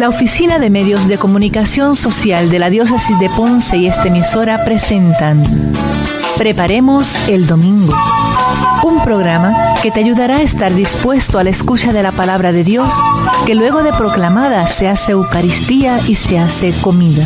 La Oficina de Medios de Comunicación Social de la Diócesis de Ponce y esta emisora presentan Preparemos el Domingo, un programa que te ayudará a estar dispuesto a la escucha de la palabra de Dios, que luego de proclamada se hace Eucaristía y se hace comida.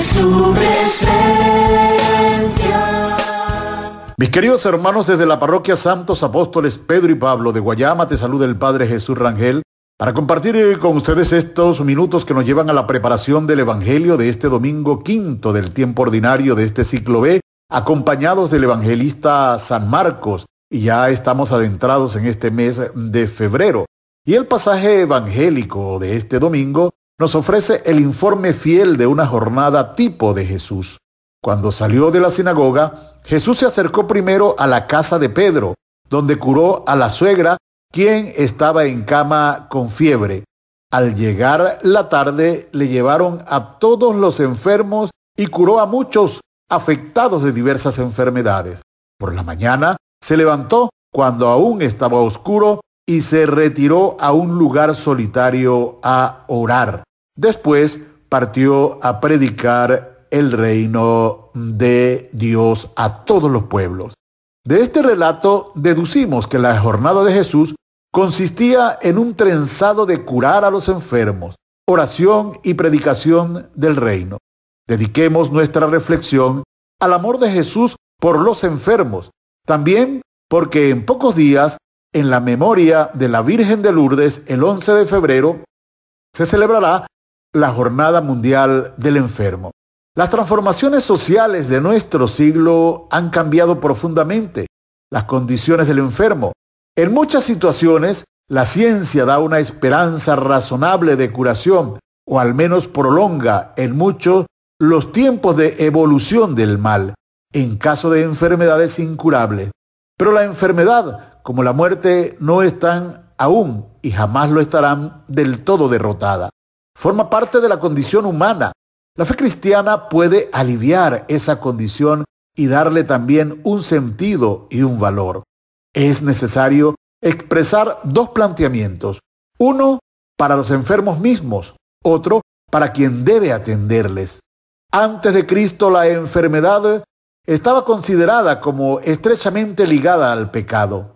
su Mis queridos hermanos, desde la parroquia Santos Apóstoles Pedro y Pablo de Guayama, te saluda el Padre Jesús Rangel para compartir eh, con ustedes estos minutos que nos llevan a la preparación del Evangelio de este domingo quinto del tiempo ordinario de este ciclo B, acompañados del evangelista San Marcos. Y ya estamos adentrados en este mes de febrero. Y el pasaje evangélico de este domingo nos ofrece el informe fiel de una jornada tipo de Jesús. Cuando salió de la sinagoga, Jesús se acercó primero a la casa de Pedro, donde curó a la suegra, quien estaba en cama con fiebre. Al llegar la tarde, le llevaron a todos los enfermos y curó a muchos afectados de diversas enfermedades. Por la mañana, se levantó cuando aún estaba oscuro y se retiró a un lugar solitario a orar. Después partió a predicar el reino de Dios a todos los pueblos. De este relato deducimos que la jornada de Jesús consistía en un trenzado de curar a los enfermos, oración y predicación del reino. Dediquemos nuestra reflexión al amor de Jesús por los enfermos, también porque en pocos días en la memoria de la Virgen de Lourdes, el 11 de febrero, se celebrará la Jornada Mundial del Enfermo. Las transformaciones sociales de nuestro siglo han cambiado profundamente las condiciones del enfermo. En muchas situaciones, la ciencia da una esperanza razonable de curación o al menos prolonga en muchos los tiempos de evolución del mal en caso de enfermedades incurables. Pero la enfermedad como la muerte, no están aún y jamás lo estarán del todo derrotada. Forma parte de la condición humana. La fe cristiana puede aliviar esa condición y darle también un sentido y un valor. Es necesario expresar dos planteamientos. Uno para los enfermos mismos, otro para quien debe atenderles. Antes de Cristo la enfermedad estaba considerada como estrechamente ligada al pecado.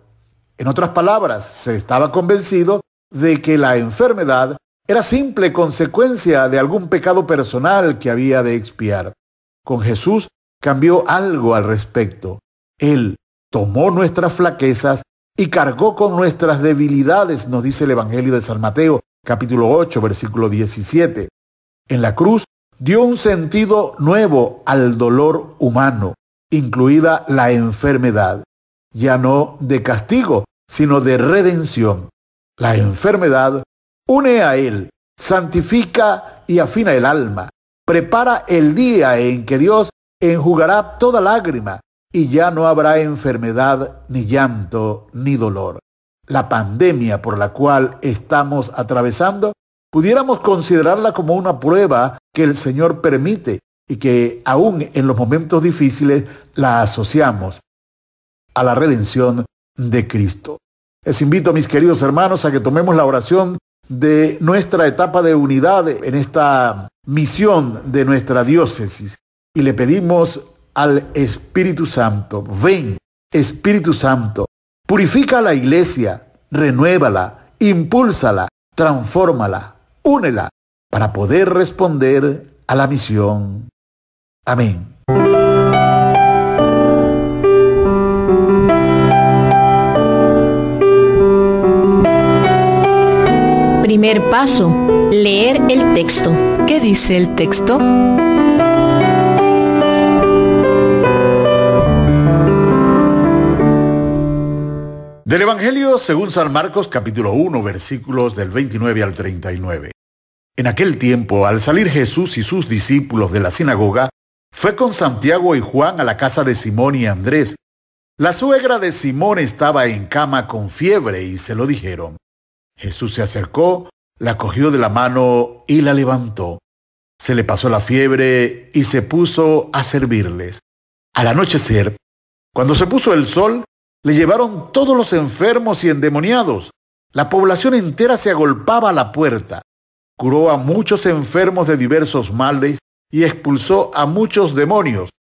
En otras palabras, se estaba convencido de que la enfermedad era simple consecuencia de algún pecado personal que había de expiar. Con Jesús cambió algo al respecto. Él tomó nuestras flaquezas y cargó con nuestras debilidades, nos dice el Evangelio de San Mateo, capítulo 8, versículo 17. En la cruz dio un sentido nuevo al dolor humano, incluida la enfermedad, ya no de castigo, sino de redención. La enfermedad une a Él, santifica y afina el alma, prepara el día en que Dios enjugará toda lágrima y ya no habrá enfermedad, ni llanto, ni dolor. La pandemia por la cual estamos atravesando, pudiéramos considerarla como una prueba que el Señor permite y que aún en los momentos difíciles la asociamos a la redención de Cristo. Les invito, a mis queridos hermanos, a que tomemos la oración de nuestra etapa de unidad en esta misión de nuestra diócesis. Y le pedimos al Espíritu Santo, ven, Espíritu Santo, purifica la iglesia, renuévala, impúlsala, transfórmala, únela, para poder responder a la misión. Amén. Primer paso, leer el texto. ¿Qué dice el texto? Del Evangelio según San Marcos capítulo 1 versículos del 29 al 39. En aquel tiempo, al salir Jesús y sus discípulos de la sinagoga, fue con Santiago y Juan a la casa de Simón y Andrés. La suegra de Simón estaba en cama con fiebre y se lo dijeron. Jesús se acercó, la cogió de la mano y la levantó. Se le pasó la fiebre y se puso a servirles. Al anochecer, cuando se puso el sol, le llevaron todos los enfermos y endemoniados. La población entera se agolpaba a la puerta. Curó a muchos enfermos de diversos males y expulsó a muchos demonios.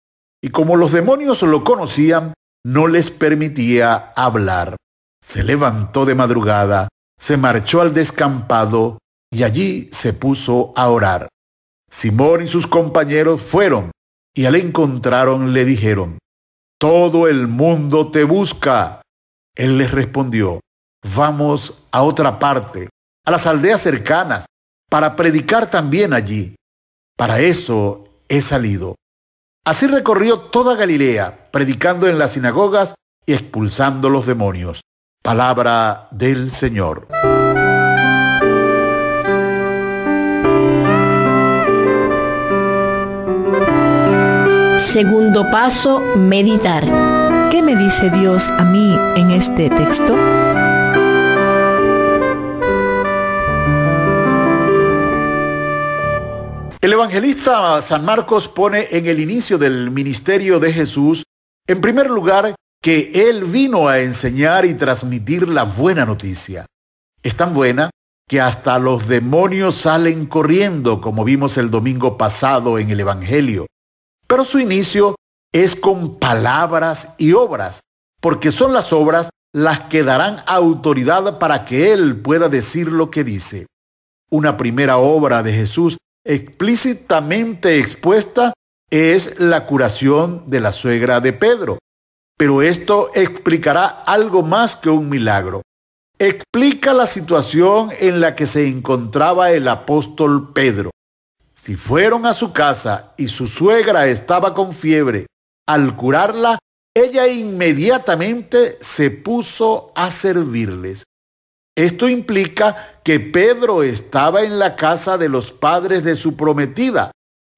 Y como los demonios lo conocían, no les permitía hablar. Se levantó de madrugada, se marchó al descampado y allí se puso a orar. Simón y sus compañeros fueron y al encontraron le dijeron, Todo el mundo te busca. Él les respondió, Vamos a otra parte, a las aldeas cercanas, para predicar también allí. Para eso he salido. Así recorrió toda Galilea, predicando en las sinagogas y expulsando los demonios. Palabra del Señor. Segundo paso, meditar. ¿Qué me dice Dios a mí en este texto? El evangelista San Marcos pone en el inicio del ministerio de Jesús, en primer lugar, que Él vino a enseñar y transmitir la buena noticia. Es tan buena que hasta los demonios salen corriendo, como vimos el domingo pasado en el Evangelio. Pero su inicio es con palabras y obras, porque son las obras las que darán autoridad para que Él pueda decir lo que dice. Una primera obra de Jesús explícitamente expuesta es la curación de la suegra de Pedro, pero esto explicará algo más que un milagro. Explica la situación en la que se encontraba el apóstol Pedro. Si fueron a su casa y su suegra estaba con fiebre, al curarla, ella inmediatamente se puso a servirles. Esto implica que Pedro estaba en la casa de los padres de su prometida,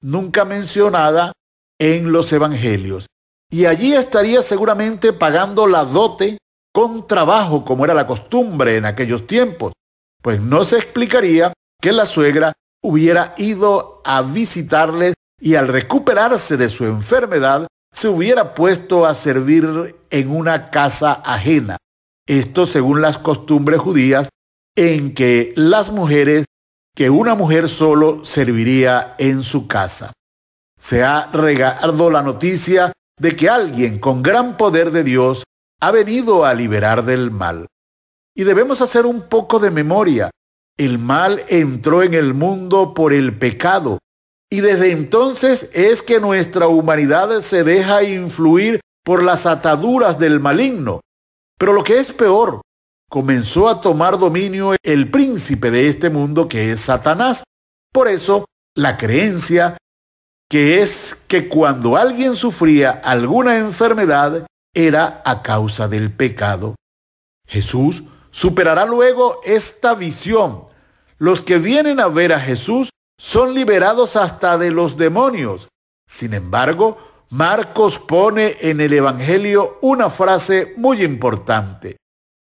nunca mencionada en los evangelios y allí estaría seguramente pagando la dote con trabajo, como era la costumbre en aquellos tiempos, pues no se explicaría que la suegra hubiera ido a visitarles y al recuperarse de su enfermedad se hubiera puesto a servir en una casa ajena. Esto según las costumbres judías en que las mujeres, que una mujer solo serviría en su casa. Se ha regado la noticia de que alguien con gran poder de Dios ha venido a liberar del mal. Y debemos hacer un poco de memoria. El mal entró en el mundo por el pecado. Y desde entonces es que nuestra humanidad se deja influir por las ataduras del maligno. Pero lo que es peor, comenzó a tomar dominio el príncipe de este mundo que es Satanás. Por eso, la creencia, que es que cuando alguien sufría alguna enfermedad era a causa del pecado. Jesús superará luego esta visión. Los que vienen a ver a Jesús son liberados hasta de los demonios. Sin embargo, Marcos pone en el Evangelio una frase muy importante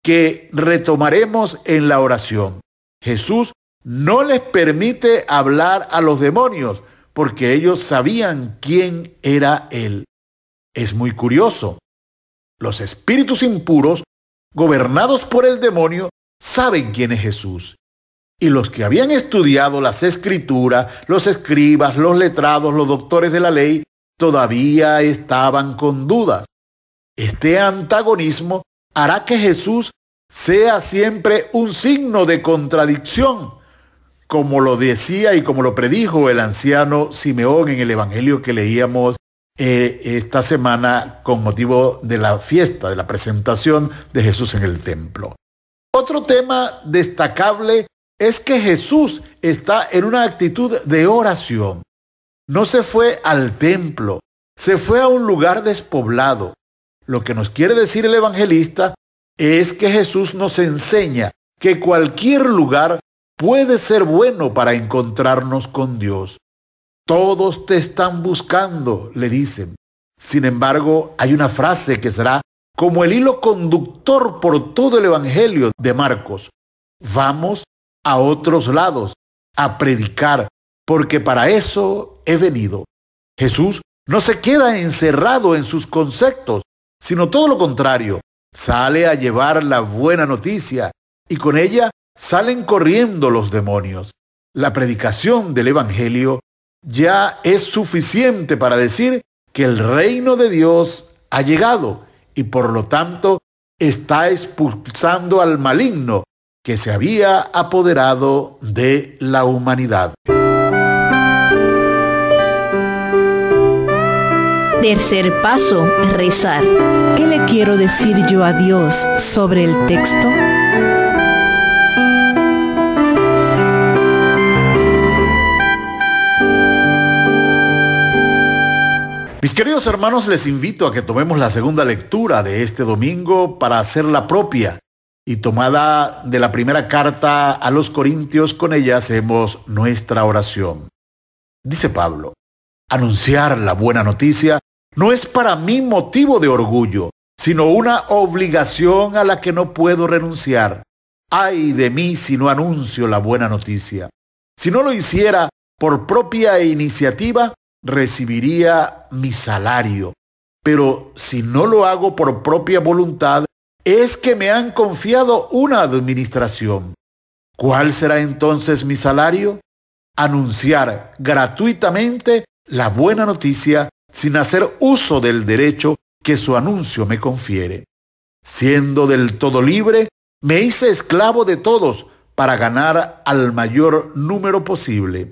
que retomaremos en la oración. Jesús no les permite hablar a los demonios, porque ellos sabían quién era Él. Es muy curioso. Los espíritus impuros, gobernados por el demonio, saben quién es Jesús. Y los que habían estudiado las escrituras, los escribas, los letrados, los doctores de la ley, todavía estaban con dudas. Este antagonismo hará que Jesús sea siempre un signo de contradicción como lo decía y como lo predijo el anciano Simeón en el Evangelio que leíamos eh, esta semana con motivo de la fiesta, de la presentación de Jesús en el templo. Otro tema destacable es que Jesús está en una actitud de oración. No se fue al templo, se fue a un lugar despoblado. Lo que nos quiere decir el evangelista es que Jesús nos enseña que cualquier lugar puede ser bueno para encontrarnos con Dios. Todos te están buscando, le dicen. Sin embargo, hay una frase que será como el hilo conductor por todo el Evangelio de Marcos. Vamos a otros lados, a predicar, porque para eso he venido. Jesús no se queda encerrado en sus conceptos, sino todo lo contrario, sale a llevar la buena noticia y con ella salen corriendo los demonios. La predicación del Evangelio ya es suficiente para decir que el reino de Dios ha llegado y por lo tanto está expulsando al maligno que se había apoderado de la humanidad. Tercer paso, rezar. ¿Qué le quiero decir yo a Dios sobre el texto? Mis queridos hermanos, les invito a que tomemos la segunda lectura de este domingo para hacer la propia y tomada de la primera carta a los Corintios, con ella hacemos nuestra oración. Dice Pablo, anunciar la buena noticia no es para mí motivo de orgullo, sino una obligación a la que no puedo renunciar. Ay de mí si no anuncio la buena noticia. Si no lo hiciera por propia iniciativa, recibiría mi salario. Pero si no lo hago por propia voluntad, es que me han confiado una administración. ¿Cuál será entonces mi salario? Anunciar gratuitamente la buena noticia sin hacer uso del derecho que su anuncio me confiere. Siendo del todo libre, me hice esclavo de todos para ganar al mayor número posible.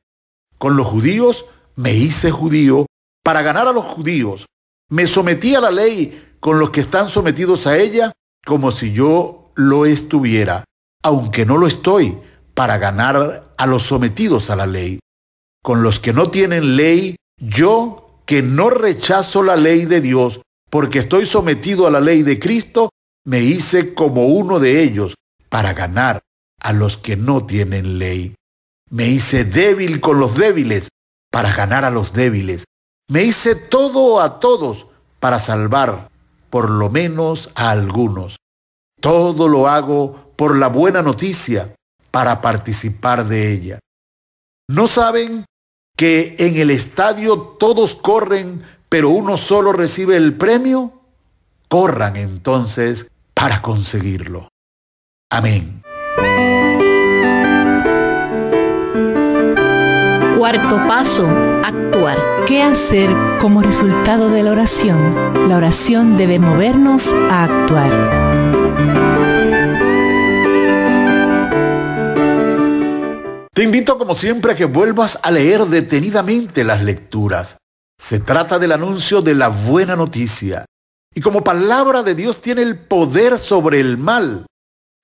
Con los judíos me hice judío para ganar a los judíos. Me sometí a la ley con los que están sometidos a ella como si yo lo estuviera, aunque no lo estoy, para ganar a los sometidos a la ley. Con los que no tienen ley, yo que no rechazo la ley de Dios, porque estoy sometido a la ley de Cristo, me hice como uno de ellos para ganar a los que no tienen ley. Me hice débil con los débiles para ganar a los débiles. Me hice todo a todos para salvar, por lo menos a algunos. Todo lo hago por la buena noticia, para participar de ella. ¿No saben que en el estadio todos corren, pero uno solo recibe el premio? Corran entonces para conseguirlo. Amén. Cuarto paso, actuar. ¿Qué hacer como resultado de la oración? La oración debe movernos a actuar. Te invito como siempre a que vuelvas a leer detenidamente las lecturas. Se trata del anuncio de la buena noticia. Y como palabra de Dios tiene el poder sobre el mal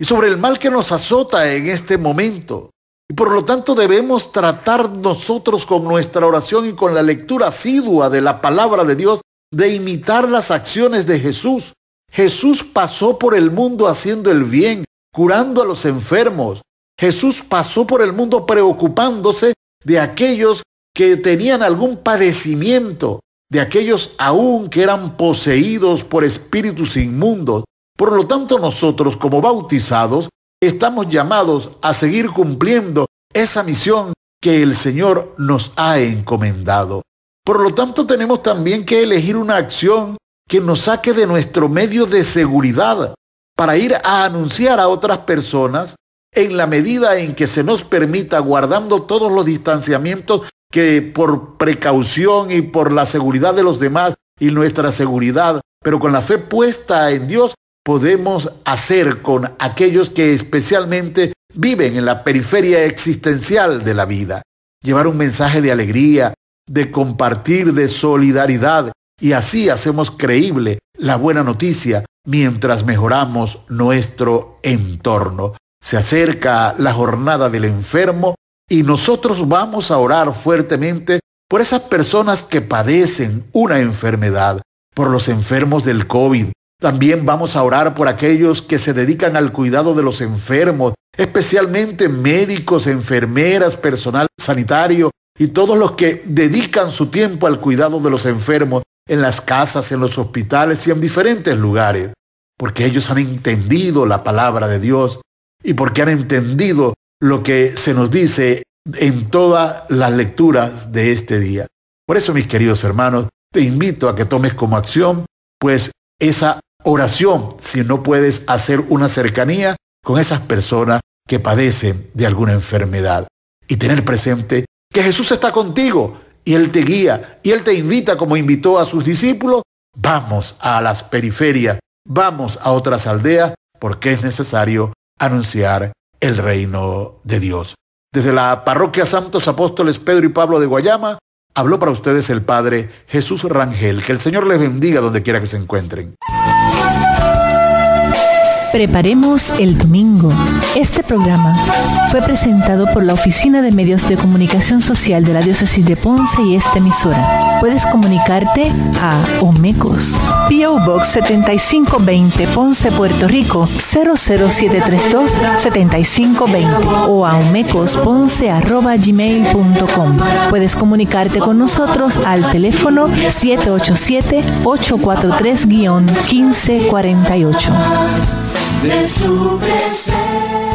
y sobre el mal que nos azota en este momento. Y por lo tanto debemos tratar nosotros con nuestra oración y con la lectura asidua de la palabra de Dios de imitar las acciones de Jesús. Jesús pasó por el mundo haciendo el bien, curando a los enfermos. Jesús pasó por el mundo preocupándose de aquellos que tenían algún padecimiento, de aquellos aún que eran poseídos por espíritus inmundos. Por lo tanto, nosotros como bautizados Estamos llamados a seguir cumpliendo esa misión que el Señor nos ha encomendado. Por lo tanto, tenemos también que elegir una acción que nos saque de nuestro medio de seguridad para ir a anunciar a otras personas en la medida en que se nos permita, guardando todos los distanciamientos que por precaución y por la seguridad de los demás y nuestra seguridad, pero con la fe puesta en Dios, podemos hacer con aquellos que especialmente viven en la periferia existencial de la vida. Llevar un mensaje de alegría, de compartir, de solidaridad, y así hacemos creíble la buena noticia mientras mejoramos nuestro entorno. Se acerca la jornada del enfermo y nosotros vamos a orar fuertemente por esas personas que padecen una enfermedad, por los enfermos del COVID, también vamos a orar por aquellos que se dedican al cuidado de los enfermos, especialmente médicos, enfermeras, personal sanitario y todos los que dedican su tiempo al cuidado de los enfermos en las casas, en los hospitales y en diferentes lugares, porque ellos han entendido la palabra de Dios y porque han entendido lo que se nos dice en todas las lecturas de este día. Por eso, mis queridos hermanos, te invito a que tomes como acción, pues esa oración si no puedes hacer una cercanía con esas personas que padecen de alguna enfermedad. Y tener presente que Jesús está contigo y Él te guía y Él te invita como invitó a sus discípulos. Vamos a las periferias, vamos a otras aldeas porque es necesario anunciar el reino de Dios. Desde la parroquia Santos Apóstoles Pedro y Pablo de Guayama, habló para ustedes el Padre Jesús Rangel. Que el Señor les bendiga donde quiera que se encuentren. Preparemos el Domingo. Este programa fue presentado por la Oficina de Medios de Comunicación Social de la Diócesis de Ponce y esta emisora. Puedes comunicarte a Omecos, PO Box 7520 Ponce, Puerto Rico 00732 7520 o a com. Puedes comunicarte con nosotros al teléfono 787 843 1548 de su presencia.